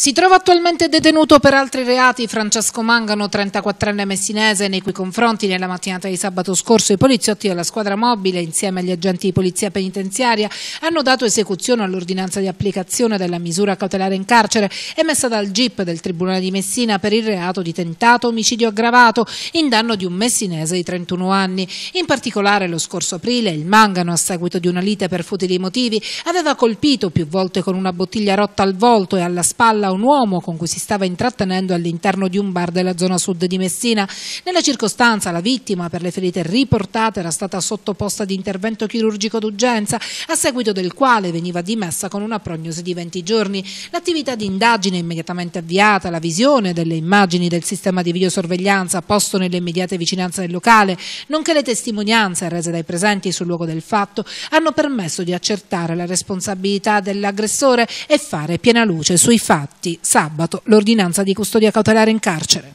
Si trova attualmente detenuto per altri reati Francesco Mangano, 34enne messinese, nei cui confronti nella mattinata di sabato scorso i poliziotti della squadra mobile, insieme agli agenti di polizia penitenziaria, hanno dato esecuzione all'ordinanza di applicazione della misura cautelare in carcere emessa dal GIP del Tribunale di Messina per il reato di tentato omicidio aggravato in danno di un messinese di 31 anni. In particolare lo scorso aprile il Mangano, a seguito di una lite per futili motivi, aveva colpito più volte con una bottiglia rotta al volto e alla spalla a un uomo con cui si stava intrattenendo all'interno di un bar della zona sud di Messina. Nella circostanza la vittima per le ferite riportate era stata sottoposta ad intervento chirurgico d'urgenza a seguito del quale veniva dimessa con una prognosi di 20 giorni. L'attività di indagine immediatamente avviata, la visione delle immagini del sistema di videosorveglianza posto nelle immediate vicinanze del locale, nonché le testimonianze rese dai presenti sul luogo del fatto, hanno permesso di accertare la responsabilità dell'aggressore e fare piena luce sui fatti infatti sabato l'ordinanza di custodia cautelare in carcere.